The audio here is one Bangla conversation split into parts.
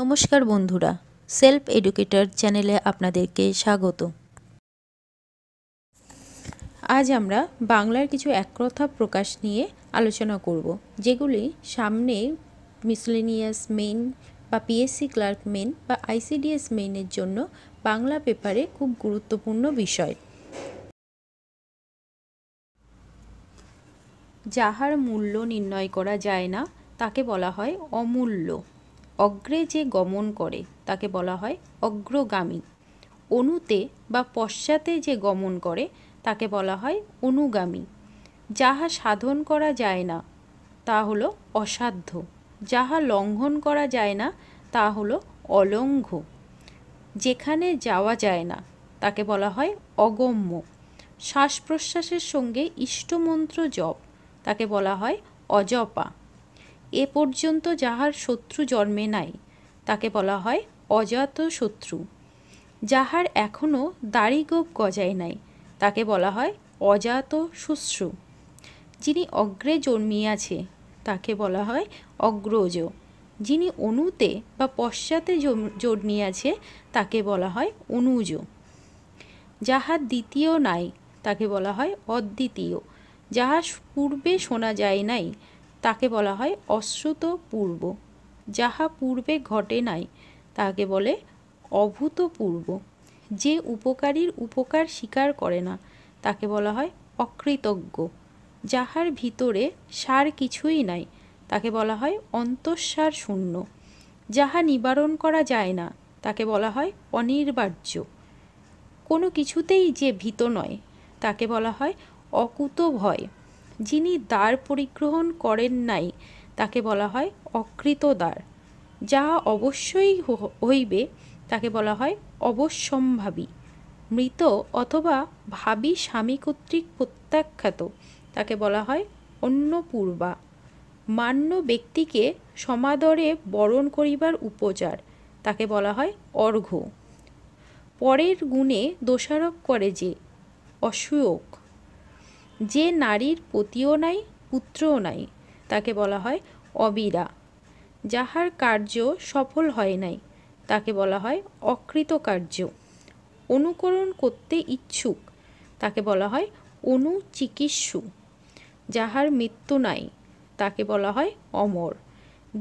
নমস্কার বন্ধুরা সেলফ এডুকেটর চ্যানেলে আপনাদেরকে স্বাগত আজ আমরা বাংলার কিছু এককথা প্রকাশ নিয়ে আলোচনা করব যেগুলি সামনে মিসলেনিয়াস মেন বা পিএসসি ক্লার্ক মেন বা আইসিডিএস মেনের জন্য বাংলা পেপারে খুব গুরুত্বপূর্ণ বিষয় যাহার মূল্য নির্ণয় করা যায় না তাকে বলা হয় অমূল্য অগ্রে যে গমন করে তাকে বলা হয় অগ্রগামী অনুতে বা পশ্চাতে যে গমন করে তাকে বলা হয় অনুগামী যাহা সাধন করা যায় না তা হলো অসাধ্য যাহা লঙ্ঘন করা যায় না তা হলো অলঙ্ঘ যেখানে যাওয়া যায় না তাকে বলা হয় অগম্য শ্বাস প্রশ্বাসের সঙ্গে ইষ্টমন্ত্র জপ তাকে বলা হয় অজপা এ পর্যন্ত যাহার শত্রু জন্মে নাই তাকে বলা হয় অজাত শত্রু যাহার এখনও দাড়িগোপ গজায় নাই তাকে বলা হয় অজাত শুশ্রু যিনি অগ্রে জন্মিয়াছে তাকে বলা হয় অগ্রজ যিনি অনুতে বা পশ্চাতে জন্মিয়াছে তাকে বলা হয় অনুজ যাহার দ্বিতীয় নাই তাকে বলা হয় অদ্বিতীয় যাহা পূর্বে শোনা যায় নাই তাকে বলা হয় অশ্রুত পূর্ব যাহা পূর্বে ঘটে নাই তাকে বলে অভূতপূর্ব যে উপকারীর উপকার স্বীকার করে না তাকে বলা হয় অকৃতজ্ঞ যাহার ভিতরে সার কিছুই নাই তাকে বলা হয় অন্তঃসার শূন্য যাহা নিবারণ করা যায় না তাকে বলা হয় অনির্বার্য কোনো কিছুতেই যে ভীত নয় তাকে বলা হয় অকুত ভয় যিনি দ্বার পরিগ্রহণ করেন নাই তাকে বলা হয় অকৃত দ্বার যাহা অবশ্যই হইবে তাকে বলা হয় অবশ্যম্ভাবী মৃত অথবা ভাবী স্বামী কর্তৃক প্রত্যাখ্যাত তাকে বলা হয় অন্নপূর্বা মান্য ব্যক্তিকে সমাদরে বরণ করিবার উপচার তাকে বলা হয় অর্ঘ্য পরের গুণে দোষারোপ করে যে অসুয়োগ যে নারীর পতিও নাই পুত্রও নাই তাকে বলা হয় অবিরা যাহার কার্য সফল হয় নাই তাকে বলা হয় অকৃত কার্য অনুকরণ করতে ইচ্ছুক তাকে বলা হয় অনুচিকিৎসু যাহার মৃত্যু নাই তাকে বলা হয় অমর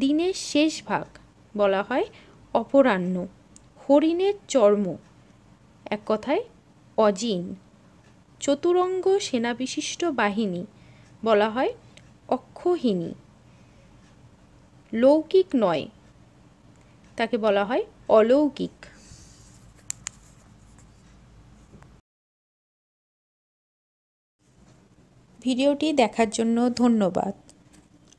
দিনের শেষ ভাগ বলা হয় অপরাহ্ন হরিণের চর্ম এক কথায় অজিন চতুরঙ্গ সেনাবিশিষ্ট বাহিনী বলা হয় অক্ষহীনী লৌকিক নয় তাকে বলা হয় অলৌকিক ভিডিওটি দেখার জন্য ধন্যবাদ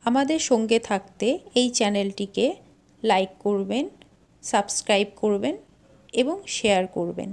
আমাদের সঙ্গে থাকতে এই চ্যানেলটিকে লাইক করবেন সাবস্ক্রাইব করবেন এবং শেয়ার করবেন